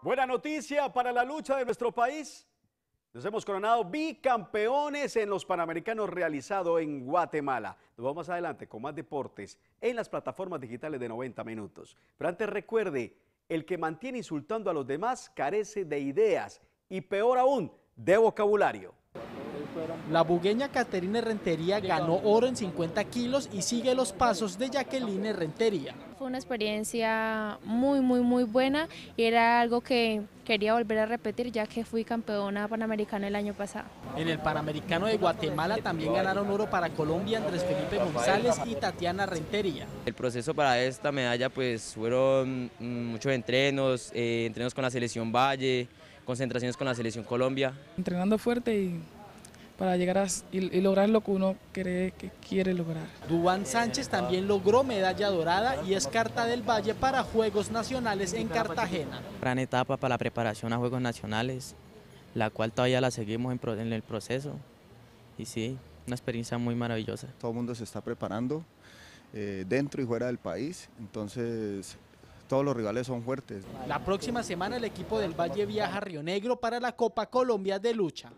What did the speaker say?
Buena noticia para la lucha de nuestro país. Nos hemos coronado bicampeones en los Panamericanos realizado en Guatemala. Nos vamos adelante con más deportes en las plataformas digitales de 90 minutos. Pero antes recuerde, el que mantiene insultando a los demás carece de ideas y peor aún, de vocabulario. La bugueña Caterine Rentería ganó oro en 50 kilos y sigue los pasos de Jacqueline Rentería. Fue una experiencia muy, muy, muy buena y era algo que quería volver a repetir ya que fui campeona panamericana el año pasado. En el Panamericano de Guatemala también ganaron oro para Colombia Andrés Felipe González y Tatiana Rentería. El proceso para esta medalla pues fueron mm, muchos entrenos, eh, entrenos con la selección Valle, concentraciones con la selección Colombia. Entrenando fuerte y para llegar a, y, lograr lo que uno cree que quiere lograr. Dubán Sánchez también logró medalla dorada y es carta del Valle para Juegos Nacionales en Cartagena. Gran etapa para la preparación a Juegos Nacionales, la cual todavía la seguimos en, el proceso. Y sí, una experiencia muy maravillosa. Todo el mundo se está preparando eh, dentro y fuera del país, entonces todos los rivales son fuertes. La próxima semana el equipo del Valle viaja a Río Negro para la Copa Colombia de Lucha.